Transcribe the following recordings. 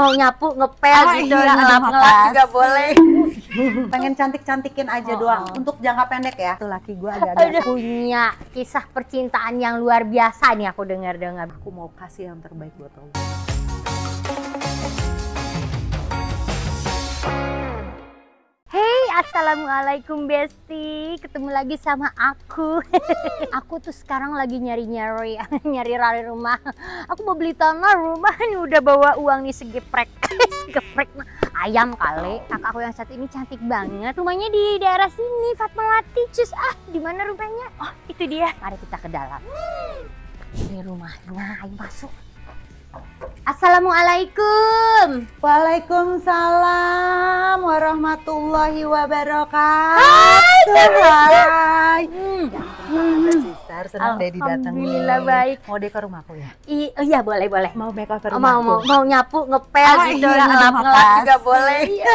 mau nyapu ngepel ah, gitu iya, ngelap iya, ngelap juga boleh pengen cantik cantikin aja oh, doang oh. untuk jangka pendek ya tuh laki gue ada ada punya kisah percintaan yang luar biasa nih aku dengar dengar aku mau kasih yang terbaik buat kamu. Assalamualaikum Besti Ketemu lagi sama aku Aku tuh sekarang lagi nyari-nyari Nyari rari rumah Aku mau beli tanah rumah Ini Udah bawa uang nih segeprek Segeprek mah ayam kali Kakak aku yang satu ini cantik banget Rumahnya di daerah sini Fatmawati Cus ah di mana rumahnya Oh itu dia Mari kita ke dalam Ini rumahnya Ayo masuk Assalamualaikum. Waalaikumsalam warahmatullahi wabarakatuh. Hai, Hai. Hmm. Ya, Star, senang deh datang. Alhamdulillah baik. Mau dekor rumahku ya? I oh iya boleh boleh. Mau makeover rumahku? Mau mau, mau nyapu, ngepel ah, gitu, iya, ngelap ngelap juga boleh. Iya,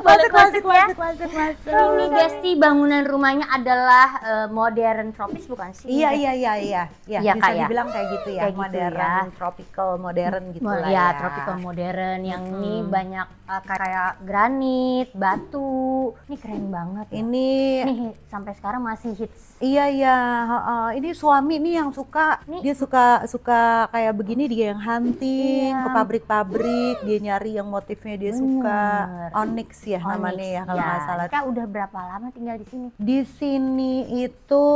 boleh masuk masuk, ya. masuk masuk masuk Ini besti bangunan rumahnya adalah uh, modern tropis bukan sih? Iya iya iya iya. Iya, iya ya, bisa kayak, dibilang kayak gitu ya, kayak gitu ya. modern gitu iya, ya. tropical modern gitu lah ya. Iya, tropical modern yang hmm. ini banyak uh, kayak granit, batu. Ini keren banget. Ya. Ini nih sampai sekarang masih hits. Iya iya, uh, ini suami nih yang suka nih. dia suka suka kayak begini dia yang hunting iya. ke pabrik-pabrik dia nyari yang motifnya dia Bener. suka onyx ya onyx, namanya ya kalau iya. nggak ya. salah. Kita udah berapa lama tinggal di sini? Di sini itu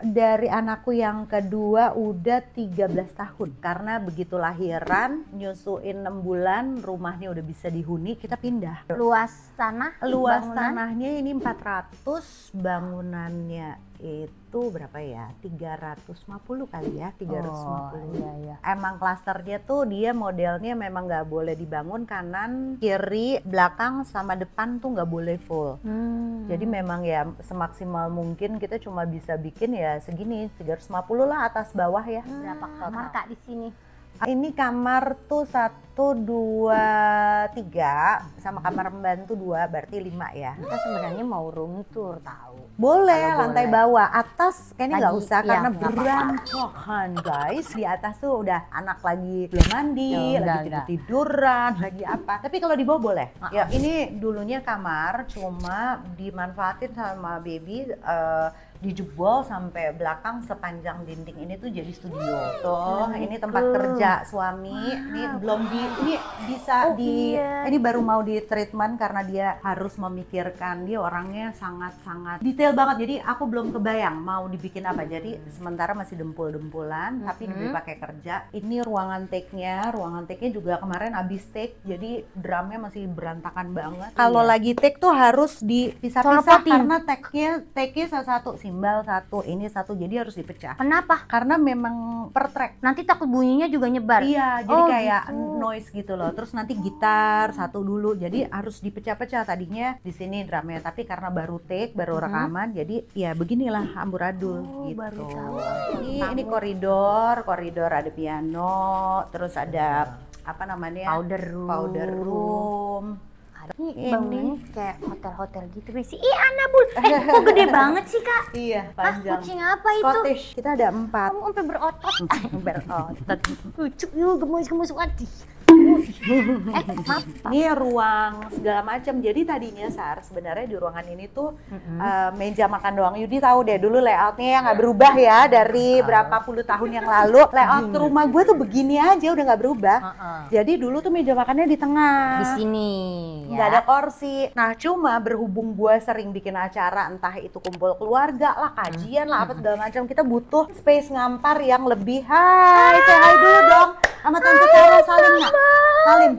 dari anakku yang kedua udah 13 tahun karena begitu lahiran nyusuin enam bulan rumahnya udah bisa dihuni kita pindah luas tanah luas bangunan. tanahnya ini 400 bangunannya itu berapa ya 350 kali ya 350 oh, iya, iya. emang klasternya tuh dia modelnya memang nggak boleh dibangun kanan kiri belakang sama depan tuh nggak boleh full hmm. jadi memang ya semaksimal mungkin kita cuma bisa bikin ya segini 350 lah atas bawah ya hmm. berapa total? marka di sini ini kamar tuh satu, dua, tiga, sama kamar pembantu dua, berarti lima ya. Kita sebenarnya mau room tour tahu. Boleh, Kalau lantai boleh. bawah, atas kayaknya nggak usah ya, karena nggak guys. Di atas tuh udah anak lagi belum mandi, Ya, lagi tidur tiduran, lagi apa. Tapi kalau di bawah boleh. Ah, ya, ah. ini dulunya kamar, cuma dimanfaatin sama baby. uh, dijebol sampai belakang sepanjang dinding ini tuh jadi studio. Hmm, tuh, gitu. ini tempat kerja suami. Wow. Ini belum di ini bisa oh, di iya. ini baru mau di treatment karena dia harus memikirkan dia orangnya sangat-sangat detail banget. Jadi aku belum kebayang mau dibikin apa. Jadi sementara masih dempul-dempulan -hmm. tapi dipakai pakai kerja. Ini ruangan take-nya, ruangan take-nya juga kemarin habis take jadi drumnya masih berantakan banget. Kalau iya. lagi take tuh harus dipisah-pisah karena take-nya take-nya salah satu sih simbal satu, ini satu, jadi harus dipecah. Kenapa? Karena memang per track. Nanti takut bunyinya juga nyebar. Iya, jadi oh, kayak gitu. noise gitu loh. Terus nanti gitar satu dulu, jadi harus dipecah-pecah. Tadinya di sini drumnya, tapi karena baru take, baru mm-hmm. rekaman, hmm. jadi ya beginilah amburadul oh, gitu. Baru Ini, ini koridor, koridor ada piano, terus ada apa namanya powder room, powder room ini bangunan kayak hotel-hotel gitu sih. Ih bul eh kok gede banget sih kak? Iya, ah, panjang. Hah, kucing apa itu? Scottish. Kita ada empat. Kamu sampai berotot. berotot. yuk gemus-gemus. Waduh ini ruang segala macam. Jadi tadinya Sar sebenarnya di ruangan ini tuh mm-hmm. uh, meja makan doang. Yudi tahu deh dulu layoutnya yang nggak iya. berubah ya dari iya. berapa puluh tahun yang lalu. Layout iya. rumah gue tuh begini aja udah nggak berubah. Uh-uh. Jadi dulu tuh meja makannya di tengah. Di sini. Nggak ya. ada kursi. Nah cuma berhubung gue sering bikin acara entah itu kumpul keluarga lah, kajian lah, apa segala macam. Kita butuh space ngampar yang lebih. Hai, saya hai dulu dong. Sama Tante Sarah saling nggak? Salim.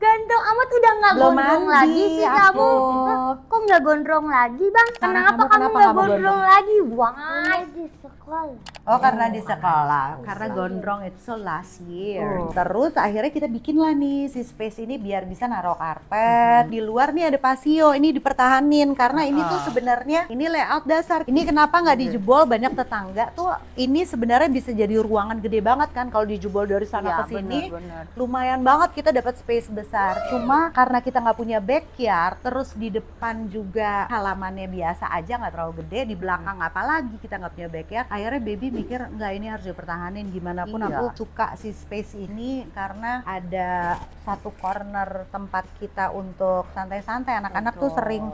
Ganteng amat udah nggak gondong lagi sih aku. kamu nggak gondrong lagi bang kenapa kamu nggak gondrong, gondrong lagi Wah di sekolah oh karena di sekolah oh, karena gondrong itu so last year oh. terus akhirnya kita bikin lah nih si space ini biar bisa naruh karpet hmm. di luar nih ada pasio ini dipertahanin karena ini tuh ah. sebenarnya ini layout dasar ini kenapa nggak iya. dijebol banyak tetangga tuh ini sebenarnya bisa jadi ruangan gede banget kan kalau dijebol dari sana ya, ke sini lumayan banget kita dapat space besar cuma karena kita nggak punya backyard terus di depan juga halamannya biasa aja nggak terlalu gede di belakang hmm. apalagi kita nggak punya backyard akhirnya baby mikir nggak ini harus dipertahanin gimana pun iya. aku suka si space ini karena ada satu corner tempat kita untuk santai-santai anak-anak tuh sering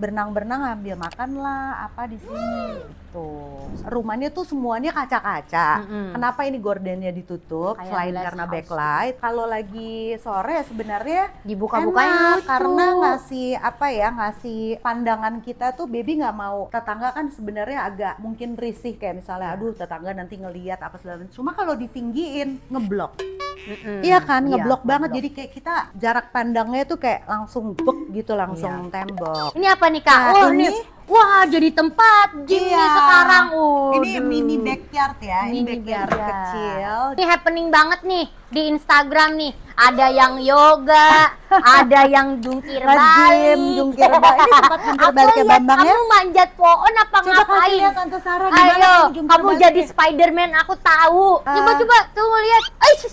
berenang-berenang ambil makan lah apa di sini gitu. Rumahnya tuh semuanya kaca-kaca. hmm Kenapa ini gordennya ditutup? Kayak Selain karena house. backlight, kalau lagi sore sebenarnya dibuka-bukain karena ngasih apa ya ngasih pandangan kita tuh baby nggak mau tetangga kan sebenarnya agak mungkin risih kayak misalnya aduh tetangga nanti ngelihat apa segala cuma kalau ditinggiin ngeblok Mm-hmm. Iya kan, iya, ngeblok iya, banget. Ngeblok. Jadi kayak kita jarak pandangnya tuh kayak langsung bek gitu, langsung iya. tembok. Ini apa nih kak? Nah, oh, ini nih. Wah, jadi tempat gym iya. nih sekarang. Uduh. Ini mini backyard ya, mini ini backyard, backyard kecil. Ini happening banget nih di Instagram nih. Ada yang yoga, ada yang jungkir balik. jungkir balik. Ini tempat jungkir balik ya Bambang ya? Kamu manjat pohon apa coba ngapain? Coba kasih Tante Sarah gimana Ayo, kamu balik. jadi Spiderman, aku tahu. Coba-coba, ah. uh. tunggu lihat. Eh, eh,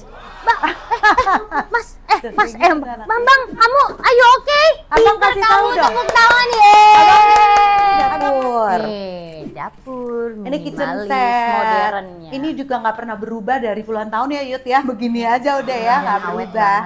Mas, Eh, Mas eh, M. Bambang, kamu ayo oke. Okay. Abang kasih tahu dong. Tepuk tangan ya. Abang, Dapur. Nih, dapur minimalis, ini kitchen set, modernnya. ini juga nggak pernah berubah dari puluhan tahun ya Yud ya, begini aja udah ya ah, nggak ya, berubah,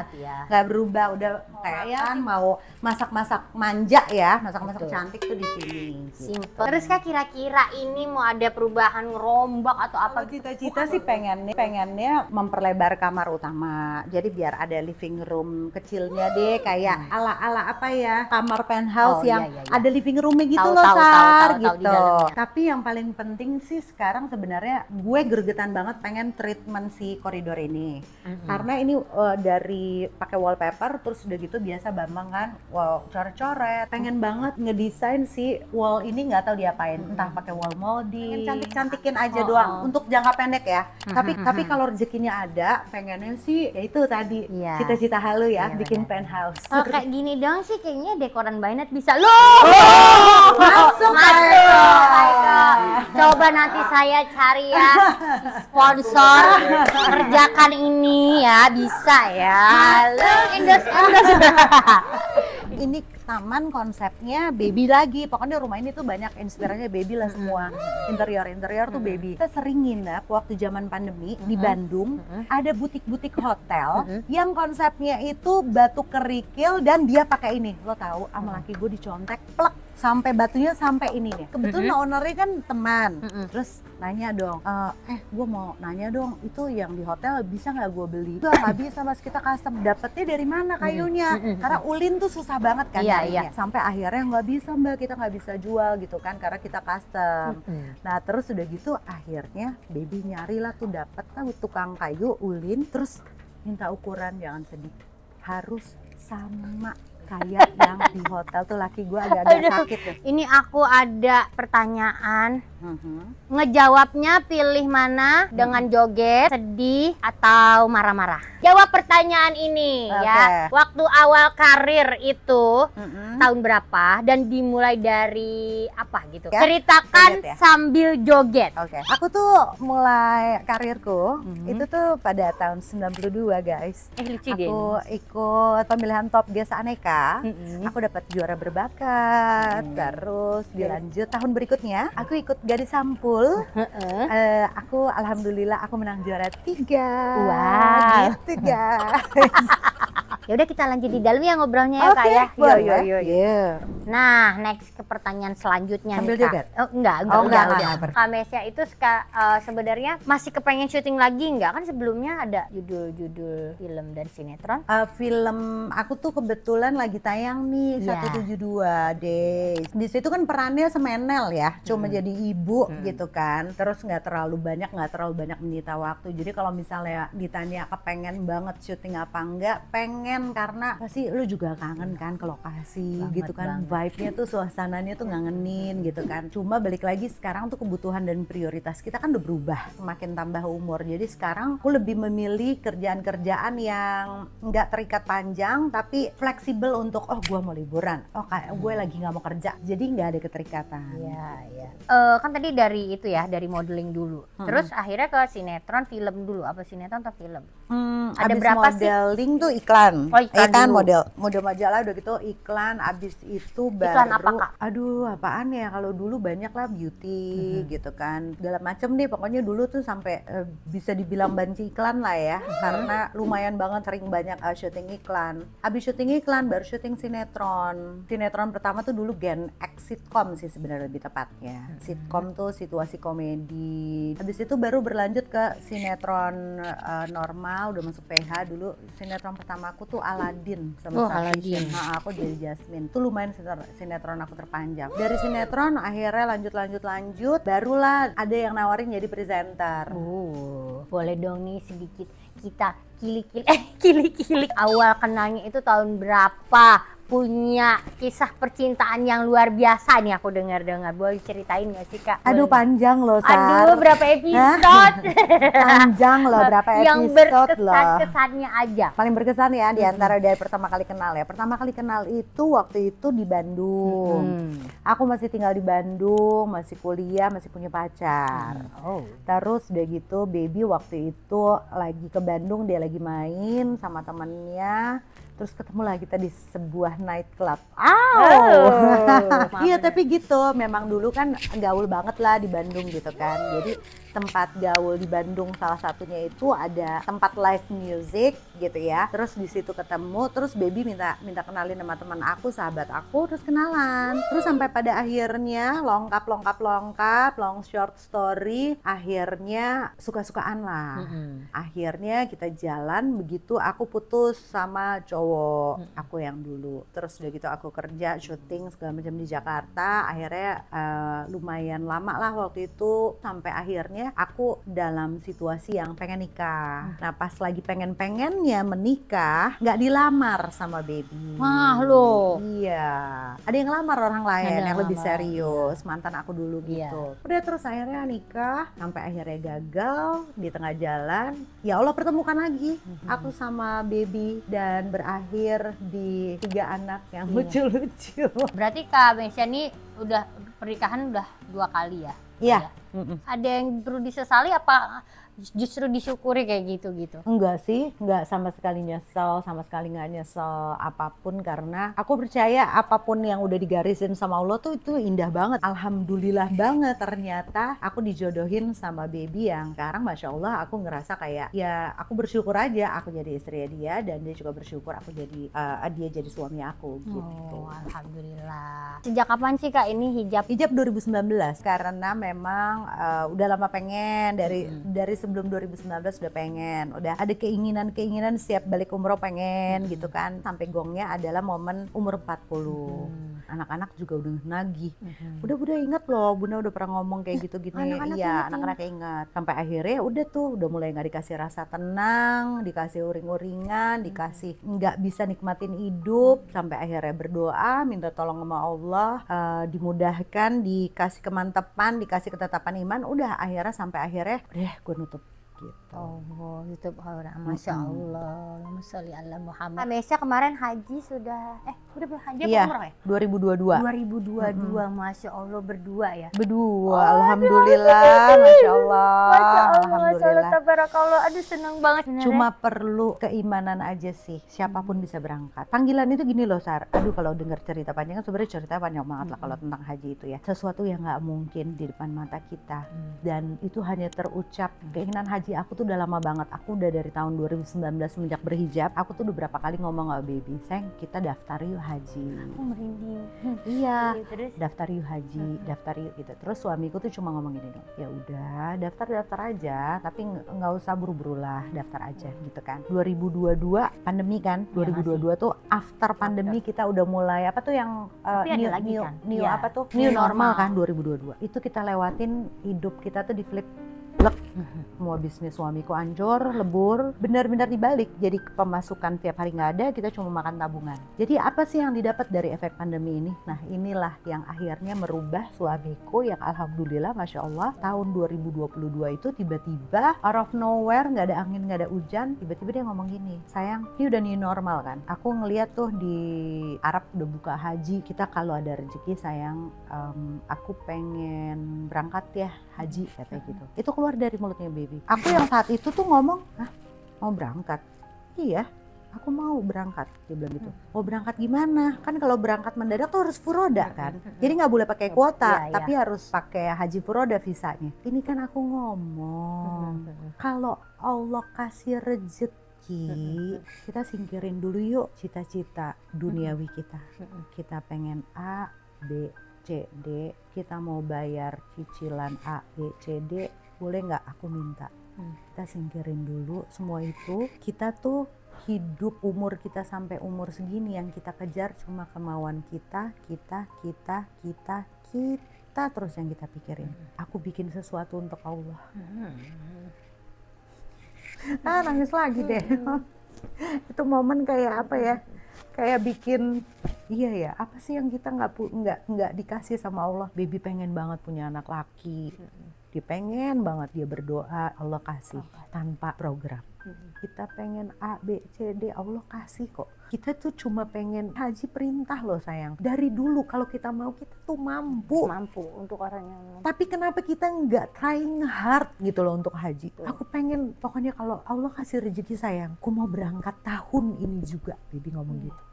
nggak ya. berubah udah kayaknya kan mau masak-masak manja ya, masak-masak cantik tuh di sini. Gitu. Simple. Terus kak kira-kira ini mau ada perubahan ngerombak atau apa? Gitu? Cita-cita sih pengennya pengennya memperlebar kamar utama, jadi biar ada living room kecilnya deh hmm. kayak ala-ala apa ya kamar penthouse oh, iya, yang iya, iya, iya. ada living roomnya gitu tau, loh tau, sar tau, tau, tau, gitu. Tapi yang paling penting sih sekarang sebenarnya gue gergetan banget pengen treatment si koridor ini. Mm-hmm. Karena ini uh, dari pakai wallpaper terus udah gitu biasa Bambang kan wow coret-coret. Pengen mm-hmm. banget ngedesain si wall ini nggak tahu diapain, mm-hmm. entah pakai wall molding. Pengen cantik-cantikin aja oh, doang oh. untuk jangka pendek ya. Mm-hmm. Tapi tapi kalau rezekinya ada, pengennya sih ya itu tadi yeah. cita-cita halu ya, yeah, bikin bener. penthouse. Oh, kayak gini dong sih kayaknya dekoran banget bisa. Loh! Oh! Masuk, masuk. masuk. Oh Coba nanti saya cari ya sponsor kerjakan ini ya bisa ya. Indos ini taman konsepnya baby lagi. Pokoknya rumah ini tuh banyak inspirasinya baby lah semua. Interior-interior mm-hmm. tuh mm-hmm. baby. Kita sering nginep waktu zaman pandemi di mm-hmm. Bandung. Ada butik-butik hotel yang konsepnya itu batu kerikil dan dia pakai ini. Lo tahu sama laki gue dicontek plek sampai batunya sampai ini nih. Kebetulan mm -hmm. ownernya kan teman. Mm -hmm. Terus nanya dong, e, eh, eh gue mau nanya dong, itu yang di hotel bisa nggak gue beli? Gak nggak bisa mas kita custom. Dapetnya dari mana mhm. kayunya? Mm -hmm. Karena ulin tuh susah banget kan yeah, Yeah. Iya. Sampai akhirnya nggak bisa mbak kita nggak bisa jual gitu kan karena kita custom. Mm -hmm. Nah terus udah gitu akhirnya baby nyari lah tuh dapet tuh tukang kayu ulin. Terus minta ukuran jangan sedih harus sama kayak yang di hotel tuh laki gue agak-agak sakit Ini aku ada pertanyaan Mm-hmm. ngejawabnya pilih mana dengan joget, sedih atau marah-marah. Jawab pertanyaan ini okay. ya. Waktu awal karir itu hmm. tahun berapa dan dimulai dari apa gitu? Ya. Ceritakan ya. sambil joget. Oke. Okay. Aku tuh mulai karirku hmm. itu tuh pada tahun 92 guys. Eh lucu Aku deh. ikut pemilihan top biasa aneka. Hmm. Aku dapat juara berbakat. Hmm. Terus dilanjut tahun berikutnya aku ikut jadi sampul uh -uh. Eh, uh, aku alhamdulillah aku menang juara tiga wow gitu guys Ya udah kita lanjut di dalam ya ngobrolnya ya okay, kak ya. Yo yo yo. Yeah. Nah next ke pertanyaan selanjutnya Sambil nih kak. Oh, enggak, enggak, oh, enggak, enggak, enggak. Kak Mesia itu uh, sebenarnya masih kepengen syuting lagi enggak? Kan sebelumnya ada judul-judul film dan sinetron. Uh, film aku tuh kebetulan lagi tayang nih yeah. 172 Days. Di situ kan perannya semenel ya, cuma hmm. jadi ibu hmm. gitu kan. Terus nggak terlalu banyak, nggak terlalu banyak menyita waktu. Jadi kalau misalnya ditanya kepengen banget syuting apa enggak, pengen kangen karena pasti lu juga kangen kan ke lokasi banget, gitu kan vibe-nya tuh suasananya tuh ngangenin gitu kan cuma balik lagi sekarang tuh kebutuhan dan prioritas kita kan udah berubah semakin tambah umur jadi sekarang aku lebih memilih kerjaan-kerjaan yang nggak terikat panjang tapi fleksibel untuk oh gue mau liburan oh kayak hmm. gue lagi nggak mau kerja jadi nggak ada keterikatan ya ya uh, kan tadi dari itu ya dari modeling dulu hmm. terus akhirnya ke sinetron film dulu apa sinetron atau film hmm, ada berapa modeling sih? tuh iklan Hmm. Oh, iklan, iklan model model majalah udah gitu iklan abis itu baru iklan apa, Kak? aduh apaan ya kalau dulu banyak lah beauty hmm gitu kan segala macem deh pokoknya dulu tuh sampai uh, bisa dibilang banci iklan lah ya hmm karena lumayan banget sering banyak uh, syuting iklan abis syuting iklan baru syuting sinetron sinetron pertama tuh dulu gen X sitcom sih sebenarnya lebih tepatnya hmm sitcom tuh situasi komedi Abis itu baru berlanjut ke sinetron uh, normal udah masuk PH dulu sinetron pertama aku tuh Aladin sama oh, Aladin. Nah, aku jadi Jasmine. Itu lumayan sinetron aku terpanjang. Dari sinetron akhirnya lanjut lanjut lanjut barulah ada yang nawarin jadi presenter. Uh, boleh dong nih sedikit kita kilik-kilik eh kilik-kilik awal kenangnya itu tahun berapa? punya kisah percintaan yang luar biasa nih aku dengar-dengar. Boleh ceritain gak sih kak? Aduh panjang loh Sar. Aduh berapa episode? panjang loh berapa episode yang berkesan kesannya aja. Paling berkesan ya di antara hmm. dari pertama kali kenal ya. Pertama kali kenal itu waktu itu di Bandung. Hmm. Aku masih tinggal di Bandung, masih kuliah, masih punya pacar. Hmm. Oh. Terus udah gitu baby waktu itu lagi ke Bandung dia lagi main sama temennya terus ketemu lagi di sebuah nightclub. Aw. Oh. Iya, tapi gitu. Memang dulu kan gaul banget lah di Bandung gitu kan. Jadi tempat gaul di Bandung salah satunya itu ada tempat live music gitu ya terus di situ ketemu terus baby minta minta kenalin sama teman aku sahabat aku terus kenalan terus sampai pada akhirnya longkap longkap longkap long short story akhirnya suka-sukaan lah akhirnya kita jalan begitu aku putus sama cowok aku yang dulu terus udah gitu aku kerja syuting segala macam di Jakarta akhirnya uh, lumayan lama lah waktu itu sampai akhirnya misalnya aku dalam situasi yang pengen nikah. Hmm. Nah pas lagi pengen-pengennya menikah, nggak dilamar sama baby. Wah lo. Iya. Ada yang lamar orang lain yang, yang lebih serius, iya. mantan aku dulu iya. gitu. Udah terus akhirnya nikah, sampai akhirnya gagal di tengah jalan. Ya Allah pertemukan lagi hmm aku sama baby dan berakhir di tiga anak yang iya. lucu-lucu. Iya. Berarti Kak Mesya ini udah pernikahan udah dua kali ya? Iya. Ada yang perlu disesali apa justru disyukuri kayak gitu gitu enggak sih enggak sama sekali nyesel sama sekali nggak nyesel apapun karena aku percaya apapun yang udah digarisin sama Allah tuh itu indah banget alhamdulillah banget ternyata aku dijodohin sama baby yang sekarang masya Allah aku ngerasa kayak ya aku bersyukur aja aku jadi istri dia dan dia juga bersyukur aku jadi uh, dia jadi suami aku gitu oh, alhamdulillah sejak kapan sih kak ini hijab hijab 2019 karena memang uh, udah lama pengen dari hmm. dari sebelum 2019 udah pengen, udah ada keinginan-keinginan siap balik umroh pengen hmm. gitu kan. Sampai gongnya adalah momen umur 40. Hmm. Anak-anak juga udah nagih. Hmm. udah Udah Bunda inget loh, Bunda udah pernah ngomong kayak gitu-gitu. -gitu. anak iya, ya. anak-anak ingat Sampai akhirnya udah tuh udah mulai nggak dikasih rasa tenang, dikasih uring-uringan, hmm. dikasih nggak bisa nikmatin hidup sampai akhirnya berdoa, minta tolong sama Allah, uh, dimudahkan, dikasih kemantepan, dikasih ketetapan iman, udah akhirnya sampai akhirnya, udah gue gitu. Oh, YouTube orang, masya mm -hmm. Allah, Masya Allah Muhammad. Mbak nah, Mesya kemarin haji sudah, eh udah haji iya, apa umroh ya? 2022. 2022, mm -hmm. masya Allah berdua ya. Berdua, oh, alhamdulillah, masya Allah. Masya Allah, masya Allah, tabarakallah, aduh seneng banget. Bener, Cuma perlu keimanan aja sih, siapapun hmm. bisa berangkat. Panggilan itu gini loh, Sar. Aduh kalau dengar cerita panjang, kan sebenarnya cerita panjang banget hmm. lah kalau tentang haji itu ya. Sesuatu yang nggak mungkin di depan mata kita hmm. dan itu hanya terucap keinginan haji lagi aku tuh udah lama banget aku udah dari tahun 2019 semenjak berhijab aku tuh udah berapa kali ngomong sama baby sayang kita daftar yuk haji aku oh, merinding iya terus? daftar yuk haji hmm. daftar yuk gitu terus suamiku tuh cuma ngomong gini dong ya udah daftar daftar aja tapi nggak usah buru-buru lah daftar aja gitu kan 2022 pandemi kan 2022 ya, tuh after pandemi kita udah mulai apa tuh yang uh, new, lagi, new, kan? new ya. apa tuh new, normal, normal kan 2022 itu kita lewatin hidup kita tuh di flip plek semua bisnis suamiku anjur lebur benar-benar dibalik jadi pemasukan tiap hari nggak ada kita cuma makan tabungan jadi apa sih yang didapat dari efek pandemi ini nah inilah yang akhirnya merubah suamiku yang alhamdulillah masya Allah tahun 2022 itu tiba-tiba out of nowhere nggak ada angin nggak ada hujan tiba-tiba dia ngomong gini sayang ini udah new normal kan aku ngeliat tuh di Arab udah buka haji kita kalau ada rezeki sayang um, aku pengen berangkat ya haji katanya gitu itu keluar keluar dari mulutnya baby. Aku yang saat itu tuh ngomong, "Hah, mau berangkat?" "Iya, aku mau berangkat." Dia bilang gitu. Hmm. "Mau berangkat gimana?" Kan kalau berangkat mendadak tuh harus furoda iya, kan. Jadi nggak boleh pakai iya, kuota, ya, ya. tapi harus pakai haji furoda visanya. Ini kan aku ngomong, hmm, hmm, kalau Allah kasih rezeki kita singkirin dulu yuk cita-cita duniawi kita kita pengen A B C D kita mau bayar cicilan A B C D boleh nggak aku minta hmm. kita singkirin dulu semua itu kita tuh hidup umur kita sampai umur segini yang kita kejar cuma kemauan kita kita kita kita kita terus yang kita pikirin hmm. aku bikin sesuatu untuk Allah hmm. ah nangis lagi deh hmm. itu momen kayak apa ya kayak bikin iya ya apa sih yang kita nggak nggak nggak dikasih sama Allah baby pengen banget punya anak laki hmm dia pengen banget dia berdoa Allah kasih tanpa program kita pengen A, B, C, D, Allah kasih kok. Kita tuh cuma pengen haji perintah loh sayang. Dari dulu kalau kita mau kita tuh mampu. Mampu untuk orang yang... Tapi kenapa kita nggak trying hard gitu loh untuk haji. Tuh. Aku pengen pokoknya kalau Allah kasih rezeki sayang, aku mau berangkat tahun ini juga. Bibi ngomong hmm. gitu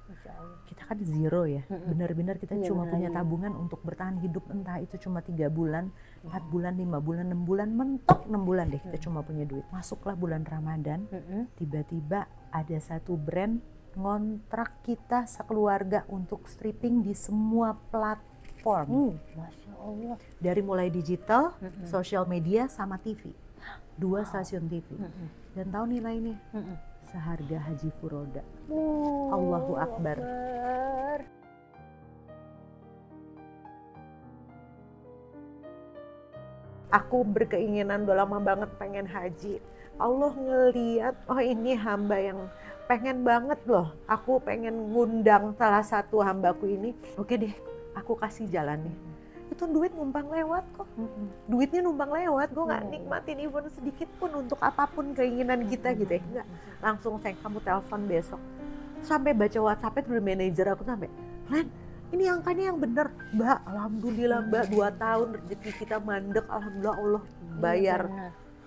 kita kan zero ya benar-benar kita iya, cuma punya tabungan untuk bertahan hidup entah itu cuma tiga bulan empat bulan lima bulan enam bulan mentok enam bulan deh kita hmm. cuma punya duit masuklah bulan ramadan hmm. tiba-tiba ada satu brand ngontrak kita sekeluarga untuk stripping di semua platform. Hmm, Masya Allah. Dari mulai digital, -hmm. sosial media, sama TV. Dua wow. stasiun TV. Hmm, -hmm. Dan tahu nilai ini? -hmm. Seharga Haji Furoda. Oh, Allahu Akbar. Akbar. aku berkeinginan udah lama banget pengen haji. Allah ngeliat, oh ini hamba yang pengen banget loh. Aku pengen ngundang salah satu hambaku ini. Oke deh, aku kasih jalan nih. Itu duit numpang lewat kok. Duitnya numpang lewat. Gue gak nikmatin even sedikit pun untuk apapun keinginan kita gitu ya. Enggak. Langsung sayang kamu telepon besok. Sampai baca WhatsApp-nya dulu manajer aku sampai, Len, ini angkanya yang benar, mbak alhamdulillah mbak dua iya. tahun rezeki kita mandek alhamdulillah Allah iya, bayar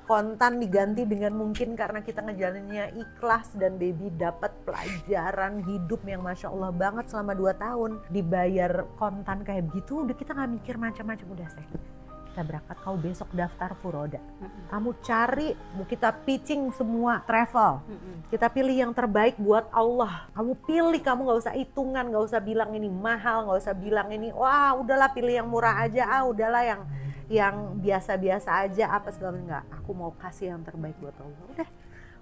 kontan diganti dengan mungkin karena kita ngejalaninnya ikhlas dan baby dapat pelajaran hidup yang masya Allah banget selama dua tahun dibayar kontan kayak begitu udah kita nggak mikir macam-macam udah sih kita berangkat kau besok daftar Furoda mm-hmm. kamu cari kita pitching semua travel mm-hmm. kita pilih yang terbaik buat Allah kamu pilih kamu nggak usah hitungan nggak usah bilang ini mahal nggak usah bilang ini wah udahlah pilih yang murah aja ah udahlah yang yang biasa-biasa aja apa segala enggak aku mau kasih yang terbaik buat Allah udah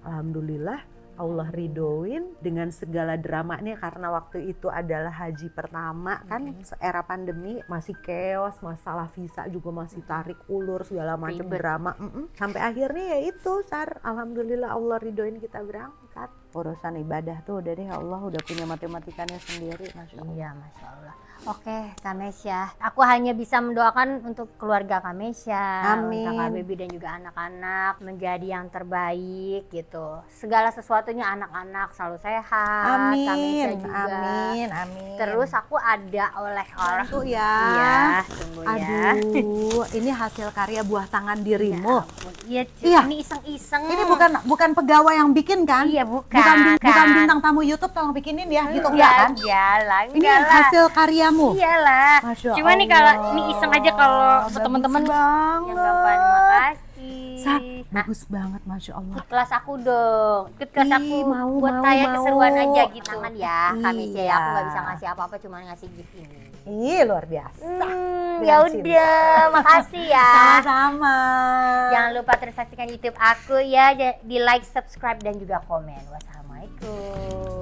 alhamdulillah Allah ridhoin dengan segala dramanya karena waktu itu adalah haji pertama kan era pandemi masih chaos masalah visa juga masih tarik ulur segala macam drama Mm-mm. sampai akhirnya ya itu sar alhamdulillah Allah ridhoin kita berangkat urusan ibadah tuh dari Allah udah punya matematikanya sendiri masya Allah iya masya Allah Oke, Kak Mesya. Aku hanya bisa mendoakan untuk keluarga Kak Mesya, Amin. kakak baby dan juga anak-anak menjadi yang terbaik gitu. Segala sesuatunya anak-anak selalu sehat. Amin. Kak juga. Amin. Amin. Terus aku ada oleh orang. Tunggu ya. Iya, tunggu ya. Aduh, ya. ini hasil karya buah tangan dirimu. Ya, iya, iya, Ini iseng-iseng. Ini bukan bukan pegawai yang bikin kan? Iya, bukan. Bukan, bukan bintang tamu YouTube tolong bikinin ya, gitu enggak kan? Iya, ini hasil karya kamu? Iyalah. Masya Cuma Allah. nih kalau ini iseng aja kalau teman-teman. Banget. Ya, makasih. Sa, bagus nah. banget, masya Allah. Ikut kelas aku dong. Ikut kelas Ih, aku. Mau, buat mau, kayak mau. keseruan aja gitu. Tangan ya, kami iya. Aku gak bisa ngasih apa-apa, cuma ngasih gift ini. Ih, luar biasa. Hmm, ya udah, makasih ya. Sama-sama. Jangan lupa terus saksikan YouTube aku ya, di like, subscribe dan juga komen. Wassalamualaikum.